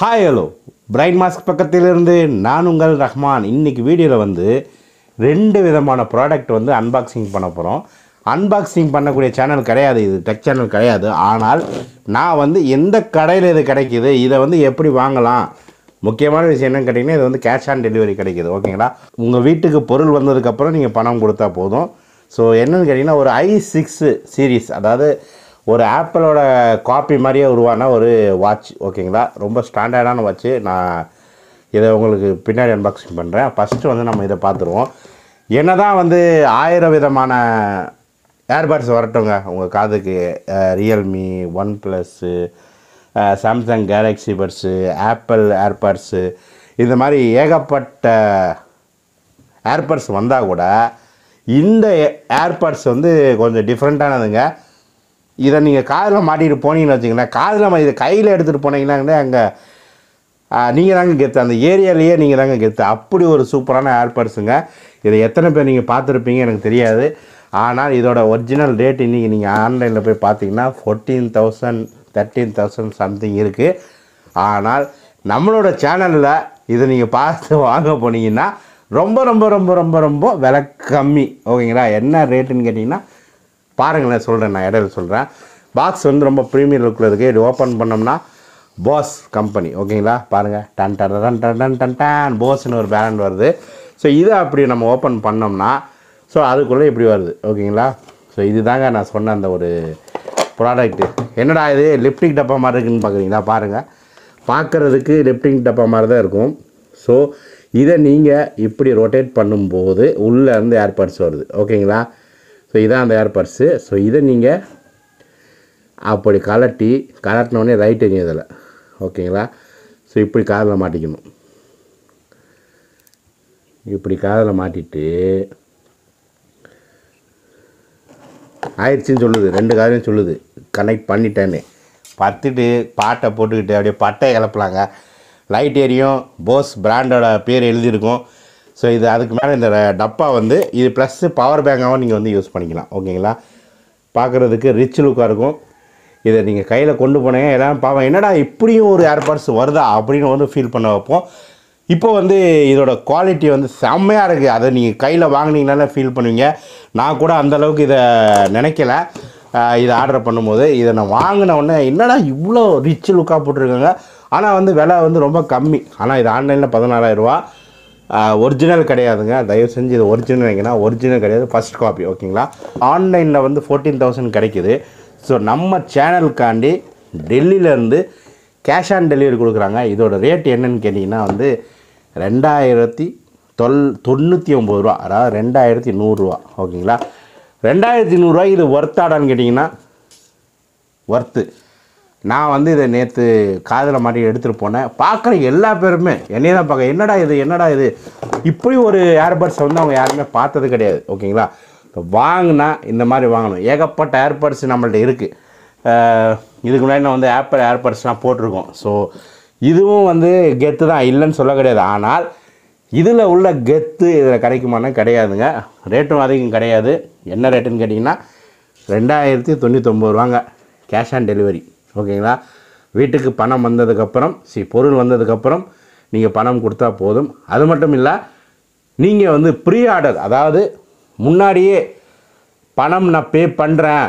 hi hello brain mask பக்கத்திலிருந்து நான் உங்கள் ரஹ்மான் இன்றைக்கி வீடியோவில் வந்து ரெண்டு விதமான ப்ராடக்ட் வந்து அன்பாக்சிங் பண்ண போகிறோம் அன்பாக்சிங் பண்ணக்கூடிய சேனல் கிடையாது இது டெக் சேனல் கிடையாது ஆனால் நான் வந்து எந்த கடையில் இது கிடைக்கிது இதை வந்து எப்படி வாங்கலாம் முக்கியமான விஷயம் என்னன்னு கேட்டிங்கன்னா இது வந்து கேஷ் ஆன் டெலிவரி கிடைக்கிது ஓகேங்களா உங்கள் வீட்டுக்கு பொருள் வந்ததுக்கப்புறம் நீங்கள் பணம் கொடுத்தா போதும் ஸோ என்னென்னு கேட்டிங்கன்னா ஒரு ஐ சிக்ஸு சீரீஸ் அதாவது ஒரு ஆப்பிளோட காப்பி மாதிரியே உருவான ஒரு வாட்ச் ஓகேங்களா ரொம்ப ஸ்டாண்டர்டான வாட்ச்சு நான் இதை உங்களுக்கு பின்னாடி அன்பாக்சிங் பண்ணுறேன் ஃபஸ்ட்டு வந்து நம்ம இதை பார்த்துருவோம் என்ன தான் வந்து ஆயிரம் விதமான ஏர்பேட்ஸ் வரட்டுங்க உங்கள் காதுக்கு Realme OnePlus Samsung Galaxy buds Apple AirPods இந்த மாதிரி ஏகப்பட்ட ஏர்பட்ஸ் வந்தால் கூட இந்த ஏர்பட்ஸ் வந்து கொஞ்சம் டிஃப்ரெண்ட்டானதுங்க இதை நீங்கள் காதில் மாட்டிகிட்டு போனீங்கன்னு வச்சிங்கன்னா காதில் இதை கையில் எடுத்துகிட்டு போனீங்கன்னா அங்கே நீங்கள் தாங்க கெத்து அந்த ஏரியாலேயே நீங்கள் தாங்க கெத்து அப்படி ஒரு சூப்பரான ஏர்பட்ஸுங்க இதை எத்தனை பேர் நீங்கள் பார்த்துருப்பீங்க எனக்கு தெரியாது ஆனால் இதோட ஒரிஜினல் ரேட் இன்றைக்கி நீங்கள் ஆன்லைனில் போய் பார்த்தீங்கன்னா fourteen thousand thirteen thousand something இருக்குது ஆனால் நம்மளோட சேனலில் இதை நீங்கள் பார்த்து வாங்க போனீங்கன்னா ரொம்ப ரொம்ப ரொம்ப ரொம்ப ரொம்ப விலை கம்மி ஓகேங்களா என்ன ரேட்டுன்னு கேட்டிங்கன்னா பாருங்களேன் சொல்கிறேன் நான் இடையில சொல்கிறேன் பாக்ஸ் வந்து ரொம்ப ப்ரீமியம் லுக்கில் இருக்குது இது ஓப்பன் பண்ணோம்னா போஸ் கம்பெனி ஓகேங்களா பாருங்கள் டன் டன் டன் டன் டன் டன் டன் போஸ்னு ஒரு பேரண்ட் வருது ஸோ இதை அப்படி நம்ம ஓப்பன் பண்ணோம்னா ஸோ அதுக்குள்ளே இப்படி வருது ஓகேங்களா ஸோ இது தாங்க நான் சொன்ன அந்த ஒரு ப்ராடக்ட்டு என்னடா இது லிப்டிக் டப்பா மாதிரி இருக்குன்னு பார்க்குறீங்களா பாருங்கள் பார்க்குறதுக்கு லிப்டிங் டப்பா மாதிரி தான் இருக்கும் ஸோ இதை நீங்கள் இப்படி ரொட்டேட் பண்ணும்போது உள்ளேருந்து ஏர்பாட்ஸ் வருது ஓகேங்களா ஸோ இதான் அந்த ஏர் பர்ஸு ஸோ இதை நீங்கள் அப்படி கலட்டி கலட்டினோடனே எரியும் இதில் ஓகேங்களா ஸோ இப்படி காதில் மாட்டிக்கணும் இப்படி காதில் மாட்டிட்டு ஆயிடுச்சின்னு சொல்லுது ரெண்டு காதலையும் சொல்லுது கனெக்ட் பண்ணிட்டேன்னு பத்துட்டு பாட்டை போட்டுக்கிட்டு அப்படியே பட்டை கிளப்பலாங்க லைட் எரியும் போஸ் பிராண்டோட பேர் எழுதியிருக்கும் ஸோ இது அதுக்கு மேலே இந்த டப்பா வந்து இது ப்ளஸ்ஸு பவர் பேங்காகவும் நீங்கள் வந்து யூஸ் பண்ணிக்கலாம் ஓகேங்களா பார்க்குறதுக்கு ரிச் லுக்காக இருக்கும் இதை நீங்கள் கையில் கொண்டு போனீங்க எல்லாம் பாவம் என்னடா இப்படியும் ஒரு ஏர்பாட்ஸ் வருதா அப்படின்னு வந்து ஃபீல் பண்ண வைப்போம் இப்போ வந்து இதோடய குவாலிட்டி வந்து செம்மையாக இருக்குது அதை நீங்கள் கையில் வாங்கினீங்கனால ஃபீல் பண்ணுவீங்க நான் கூட அந்தளவுக்கு இதை நினைக்கல இதை ஆர்டர் பண்ணும்போது இதை நான் உடனே என்னடா இவ்வளோ ரிச் லுக்காக போட்டிருக்காங்க ஆனால் வந்து விலை வந்து ரொம்ப கம்மி ஆனால் இது ஆன்லைனில் பதினாலாயிரரூபா ஒரிஜினல் கிடையாதுங்க தயவு செஞ்சு இது ஒரிஜினல் வைங்கன்னா ஒரிஜினல் கிடையாது ஃபஸ்ட் காப்பி ஓகேங்களா ஆன்லைனில் வந்து ஃபோர்டீன் தௌசண்ட் கிடைக்கிது ஸோ நம்ம சேனலுக்காண்டி டெல்லியிலேருந்து கேஷ் ஆன் டெலிவரி கொடுக்குறாங்க இதோட ரேட் என்னன்னு கேட்டிங்கன்னா வந்து ரெண்டாயிரத்தி தொல் தொண்ணூற்றி ஒம்பது ரூபா அதாவது ரெண்டாயிரத்தி நூறுரூவா ஓகேங்களா ரெண்டாயிரத்தி நூறுரூவா இது ஒர்த்தாடான்னு கேட்டிங்கன்னா ஒர்த்து நான் வந்து இதை நேற்று காதில் மாட்டி எடுத்துகிட்டு போனேன் பார்க்குற எல்லா பேருமே என்னையே தான் பார்க்க என்னடா இது என்னடா இது இப்படி ஒரு ஏர்பட்ஸ் வந்து அவங்க யாருமே பார்த்தது கிடையாது ஓகேங்களா வாங்கினா இந்த மாதிரி வாங்கணும் ஏகப்பட்ட ஏர்பட்ஸ் நம்மள்ட்ட இருக்குது இதுக்கு முன்னாடி நான் வந்து ஆப்பிள் ஏர்பட்ஸ்லாம் போட்டிருக்கோம் ஸோ இதுவும் வந்து கெத்து தான் இல்லைன்னு சொல்ல கிடையாது ஆனால் இதில் உள்ள கெத்து இதில் கிடைக்குமானா கிடையாதுங்க ரேட்டும் அதிகம் கிடையாது என்ன ரேட்டுன்னு கேட்டிங்கன்னா ரெண்டாயிரத்தி தொண்ணூற்றொம்பது ரூபாங்க கேஷ் ஆன் டெலிவரி ஓகேங்களா வீட்டுக்கு பணம் வந்ததுக்கப்புறம் சி பொருள் வந்ததுக்கப்புறம் நீங்கள் பணம் கொடுத்தா போதும் அது மட்டும் இல்லை நீங்கள் வந்து ப்ரீ ஆர்டர் அதாவது முன்னாடியே பணம் நான் பே பண்ணுறேன்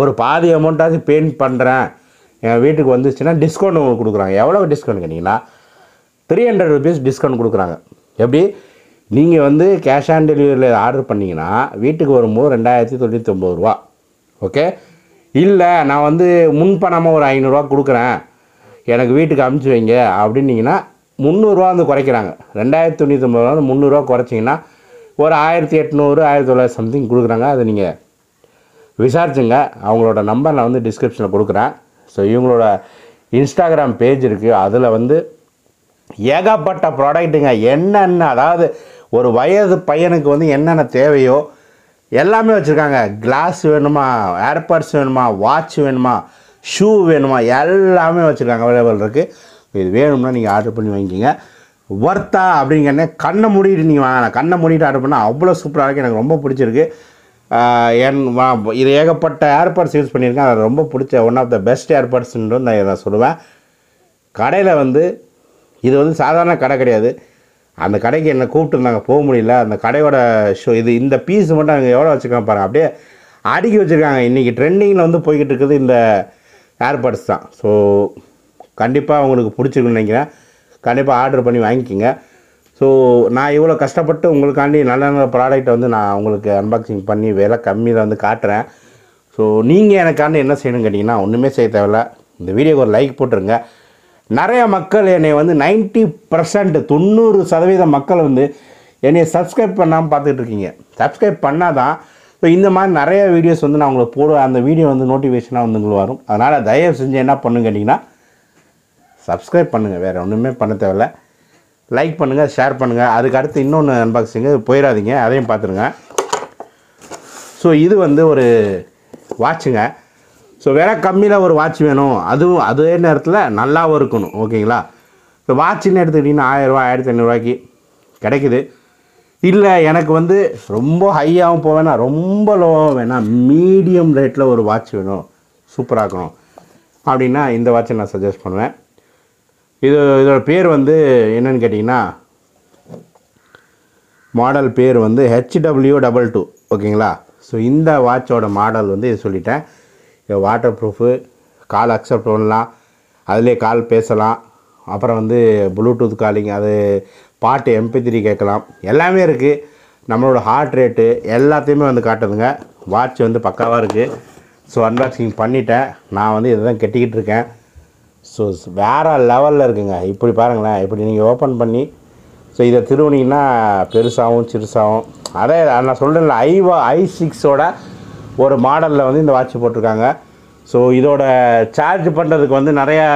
ஒரு பாதி அமௌண்ட்டாவது பே பண்ணுறேன் என் வீட்டுக்கு வந்துச்சுன்னா டிஸ்கவுண்ட் உங்களுக்கு கொடுக்குறாங்க எவ்வளோ டிஸ்கவுண்ட் கேட்டிங்கன்னா த்ரீ ஹண்ட்ரட் ருபீஸ் டிஸ்கவுண்ட் கொடுக்குறாங்க எப்படி நீங்கள் வந்து கேஷ் ஆன் டெலிவரியில் ஆர்டர் பண்ணிங்கன்னா வீட்டுக்கு வரும்போது ரெண்டாயிரத்தி தொண்ணூற்றி ஒம்பது ரூபா ஓகே இல்லை நான் வந்து முன்பணமாக ஒரு ஐநூறுரூவா கொடுக்குறேன் எனக்கு வீட்டுக்கு அமுச்சு வைங்க அப்படின்னீங்கன்னா முந்நூறுரூவா வந்து குறைக்கிறாங்க ரெண்டாயிரத்தி தொண்ணூற்றி ஒம்பது வந்து முந்நூறுரூவா குறைச்சிங்கன்னா ஒரு ஆயிரத்தி எட்நூறு ஆயிரத்தி தொள்ளாயிரத்தி சம்திங் கொடுக்குறாங்க அதை நீங்கள் விசாரிச்சுங்க அவங்களோட நம்பர் நான் வந்து டிஸ்கிரிப்ஷனில் கொடுக்குறேன் ஸோ இவங்களோட இன்ஸ்டாகிராம் பேஜ் இருக்குது அதில் வந்து ஏகப்பட்ட ப்ராடக்ட்டுங்க என்னென்ன அதாவது ஒரு வயது பையனுக்கு வந்து என்னென்ன தேவையோ எல்லாமே வச்சுருக்காங்க கிளாஸ் வேணுமா ஏர்பாட்ஸ் வேணுமா வாட்ச் வேணுமா ஷூ வேணுமா எல்லாமே வச்சுருக்காங்க அவைலபிள் இருக்குது இது வேணும்னா நீங்கள் ஆர்டர் பண்ணி வாங்கிக்கிங்க ஒர்த்தா அப்படிங்கிறனே கண்ணை மூடிட்டு நீங்கள் வாங்கினா கண்ணை மூடிட்டு ஆர்டர் பண்ணால் அவ்வளோ சூப்பராக இருக்குது எனக்கு ரொம்ப பிடிச்சிருக்கு என் இது ஏகப்பட்ட ஏர்பாட்ஸ் யூஸ் பண்ணியிருக்கேன் அது ரொம்ப பிடிச்ச ஒன் ஆஃப் த பெஸ்ட் ஏர்பாட்ஸ்ன்றது நான் இதை சொல்லுவேன் கடையில் வந்து இது வந்து சாதாரண கடை கிடையாது அந்த கடைக்கு என்னை கூப்பிட்டுருந்தாங்க போக முடியல அந்த கடையோட ஷோ இது இந்த பீஸ் மட்டும் அங்கே எவ்வளோ வச்சுருக்காங்க பாருங்கள் அப்படியே அடுக்கி வச்சுருக்காங்க இன்றைக்கி ட்ரெண்டிங்கில் வந்து போய்கிட்டு இருக்குது இந்த ஏர்பட்ஸ் தான் ஸோ கண்டிப்பாக உங்களுக்கு பிடிச்சிருக்குன்னு நினைக்கிறேன் கண்டிப்பாக ஆர்டர் பண்ணி வாங்கிக்கிங்க ஸோ நான் இவ்வளோ கஷ்டப்பட்டு உங்களுக்காண்டி நல்ல நல்ல ப்ராடக்ட்டை வந்து நான் உங்களுக்கு அன்பாக்சிங் பண்ணி விலை கம்மியில் வந்து காட்டுறேன் ஸோ நீங்கள் எனக்காண்டி என்ன செய்யணும்னு கேட்டிங்கன்னா ஒன்றுமே செய்ய தேவையில்ல இந்த வீடியோக்கு ஒரு லைக் போட்டுருங்க நிறைய மக்கள் என்னை வந்து நைன்ட்டி பர்சன்ட் தொண்ணூறு சதவீத மக்கள் வந்து என்னை சப்ஸ்கிரைப் பண்ணாமல் பார்த்துட்டு இருக்கீங்க சப்ஸ்கிரைப் பண்ணால் தான் ஸோ இந்த மாதிரி நிறைய வீடியோஸ் வந்து நான் உங்களுக்கு போடுவேன் அந்த வீடியோ வந்து நோட்டிஃபிகேஷனாக வந்து உங்களுக்கு வரும் அதனால் தயவு செஞ்சு என்ன பண்ணுங்க கேட்டிங்கன்னா சப்ஸ்கிரைப் பண்ணுங்கள் வேறு ஒன்றுமே பண்ண தேவையில்ல லைக் பண்ணுங்கள் ஷேர் பண்ணுங்கள் அதுக்கு அடுத்து இன்னொன்று அன்பாக்சிங்க போயிடாதீங்க அதையும் பார்த்துருங்க ஸோ இது வந்து ஒரு வாட்சுங்க ஸோ வில கம்மியில் ஒரு வாட்ச் வேணும் அதுவும் அதே நேரத்தில் நல்லாவும் இருக்கணும் ஓகேங்களா இப்போ வாட்சின்னு எடுத்துக்கிட்டிங்கன்னா ஆயிரரூவா ஆயிரத்தி ஐநூறுரூவாய்க்கு கிடைக்குது இல்லை எனக்கு வந்து ரொம்ப ஹையாகவும் போக வேணாம் ரொம்ப லோவாகவும் வேணாம் மீடியம் ரேட்டில் ஒரு வாட்ச் வேணும் சூப்பராக இருக்கணும் அப்படின்னா இந்த வாட்சை நான் சஜஸ்ட் பண்ணுவேன் இது இதோட பேர் வந்து என்னென்னு கேட்டிங்கன்னா மாடல் பேர் வந்து ஹெச்டபிள்யூ டபுள் டூ ஓகேங்களா ஸோ இந்த வாட்சோட மாடல் வந்து இது சொல்லிட்டேன் வாட்டர் ப்ரூஃபு கால் அக்செப்ட் பண்ணலாம் அதிலே கால் பேசலாம் அப்புறம் வந்து ப்ளூடூத் காலிங் அது பாட்டு எம்பி த்ரீ கேட்கலாம் எல்லாமே இருக்குது நம்மளோட ஹார்ட் ரேட்டு எல்லாத்தையுமே வந்து காட்டுதுங்க வாட்ச் வந்து பக்காவாக இருக்குது ஸோ அன்பாக்சிங் பண்ணிட்டேன் நான் வந்து இதை தான் கட்டிக்கிட்டு இருக்கேன் ஸோ வேறு லெவலில் இருக்குங்க இப்படி பாருங்களேன் இப்படி நீங்கள் ஓப்பன் பண்ணி ஸோ இதை திருவுனிங்கன்னா பெருசாகவும் சிறுசாகவும் அதே நான் சொல்கிறேன்ல ஐ ஐ சிக்ஸோட ஒரு மாடலில் வந்து இந்த வாட்ச் போட்டிருக்காங்க ஸோ இதோட சார்ஜ் பண்ணுறதுக்கு வந்து நிறையா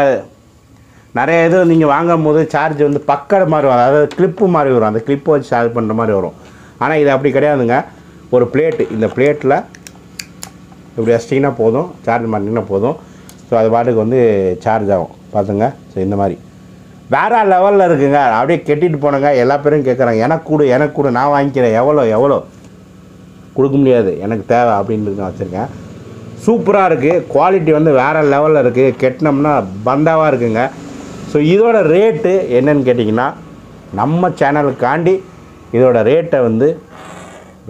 நிறைய இது நீங்கள் வாங்கும் போது சார்ஜ் வந்து பக்கடை மாதிரி வரும் அதாவது கிளிப்பு மாதிரி வரும் அந்த கிளிப்பு வச்சு சார்ஜ் பண்ணுற மாதிரி வரும் ஆனால் இது அப்படி கிடையாதுங்க ஒரு பிளேட்டு இந்த பிளேட்டில் இப்படி வச்சிட்டிங்கன்னா போதும் சார்ஜ் பண்ணிங்கன்னா போதும் ஸோ அது பாட்டுக்கு வந்து சார்ஜ் ஆகும் பார்த்துங்க ஸோ இந்த மாதிரி வேறு லெவலில் இருக்குங்க அப்படியே கெட்டிட்டு போனேங்க எல்லா பேரும் கேட்குறாங்க எனக்கு கூடு எனக்கு கூடு நான் வாங்கிக்கிறேன் எவ்வளோ எவ்வளோ கொடுக்க முடியாது எனக்கு தேவை அப்படின்னு நான் வச்சுருக்கேன் சூப்பராக இருக்குது குவாலிட்டி வந்து வேறு லெவலில் இருக்குது கெட்டினோம்னா பந்தாவாக இருக்குங்க ஸோ இதோட ரேட்டு என்னன்னு கேட்டிங்கன்னா நம்ம சேனலுக்காண்டி இதோட ரேட்டை வந்து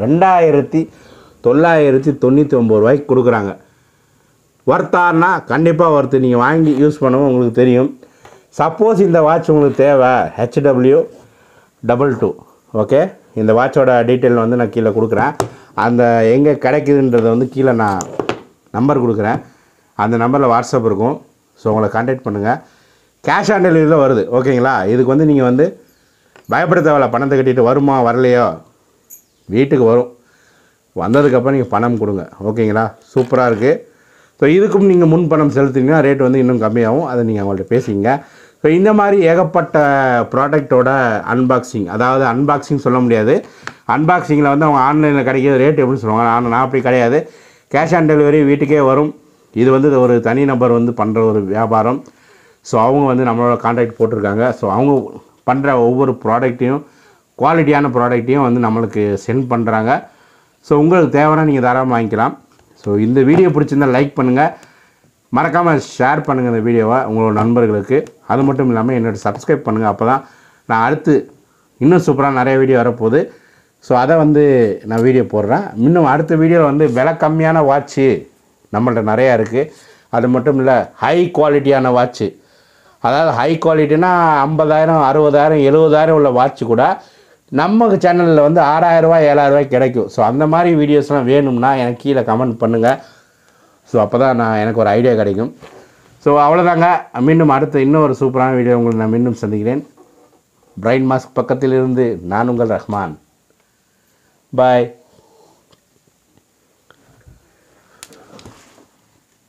ரெண்டாயிரத்தி தொள்ளாயிரத்தி தொண்ணூற்றி ஒம்பது ரூபாய்க்கு கொடுக்குறாங்க ஒர்த்தான்னா கண்டிப்பாக ஒர்த்து நீங்கள் வாங்கி யூஸ் பண்ணவும் உங்களுக்கு தெரியும் சப்போஸ் இந்த வாட்ச் உங்களுக்கு தேவை ஹெச்டபிள்யூ டபுள் டூ ஓகே இந்த வாட்சோட டீட்டெயில் வந்து நான் கீழே கொடுக்குறேன் அந்த எங்கே கிடைக்குதுன்றதை வந்து கீழே நான் நம்பர் கொடுக்குறேன் அந்த நம்பரில் வாட்ஸ்அப் இருக்கும் ஸோ உங்களை கான்டாக்ட் பண்ணுங்கள் கேஷ் ஆன் டெலிவரியில் வருது ஓகேங்களா இதுக்கு வந்து நீங்கள் வந்து பயப்பட தேவையில்ல பணத்தை கட்டிட்டு வருமா வரலையோ வீட்டுக்கு வரும் வந்ததுக்கப்புறம் நீங்கள் பணம் கொடுங்க ஓகேங்களா சூப்பராக இருக்குது ஸோ இதுக்கும் நீங்கள் முன் பணம் செலுத்திங்கன்னா ரேட் வந்து இன்னும் கம்மியாகும் அதை நீங்கள் அவங்கள்ட்ட பேசிங்க இப்போ இந்த மாதிரி ஏகப்பட்ட ப்ராடக்டோட அன்பாக்சிங் அதாவது அன்பாக்சிங் சொல்ல முடியாது அன்பாக்சிங்கில் வந்து அவங்க ஆன்லைனில் கிடைக்கிற ரேட் எப்படின்னு சொல்லுவாங்க ஆனால் நான் அப்படி கிடையாது கேஷ் ஆன் டெலிவரி வீட்டுக்கே வரும் இது வந்து ஒரு தனி நபர் வந்து பண்ணுற ஒரு வியாபாரம் ஸோ அவங்க வந்து நம்மளோட கான்டாக்ட் போட்டிருக்காங்க ஸோ அவங்க பண்ணுற ஒவ்வொரு ப்ராடக்ட்டையும் குவாலிட்டியான ப்ராடக்ட்டையும் வந்து நம்மளுக்கு சென்ட் பண்ணுறாங்க ஸோ உங்களுக்கு தேவைன்னா நீங்கள் தாராளமாக வாங்கிக்கலாம் ஸோ இந்த வீடியோ பிடிச்சிருந்தால் லைக் பண்ணுங்கள் மறக்காமல் ஷேர் பண்ணுங்கள் இந்த வீடியோவை உங்களோட நண்பர்களுக்கு அது மட்டும் இல்லாமல் என்னோடய சப்ஸ்கிரைப் பண்ணுங்கள் அப்போ தான் நான் அடுத்து இன்னும் சூப்பராக நிறைய வீடியோ வரப்போகுது ஸோ அதை வந்து நான் வீடியோ போடுறேன் இன்னும் அடுத்த வீடியோவில் வந்து விலை கம்மியான வாட்ச்சு நம்மள்ட்ட நிறையா இருக்குது அது மட்டும் இல்லை ஹை குவாலிட்டியான வாட்ச்சு அதாவது ஹை குவாலிட்டினா ஐம்பதாயிரம் அறுபதாயிரம் எழுபதாயிரம் உள்ள வாட்ச் கூட நம்ம சேனலில் வந்து ஆறாயிரரூவா ஏழாயிரரூவா கிடைக்கும் ஸோ அந்த மாதிரி வீடியோஸ்லாம் வேணும்னா எனக்கு கீழே கமெண்ட் பண்ணுங்கள் ஸோ அப்போ தான் நான் எனக்கு ஒரு ஐடியா கிடைக்கும் ஸோ அவ்வளோதாங்க மீண்டும் அடுத்த இன்னும் ஒரு சூப்பரான வீடியோ உங்களை நான் மீண்டும் சந்திக்கிறேன் பிரைன் மாஸ்க் பக்கத்திலிருந்து நான் உங்கள் ரஹ்மான் பாய்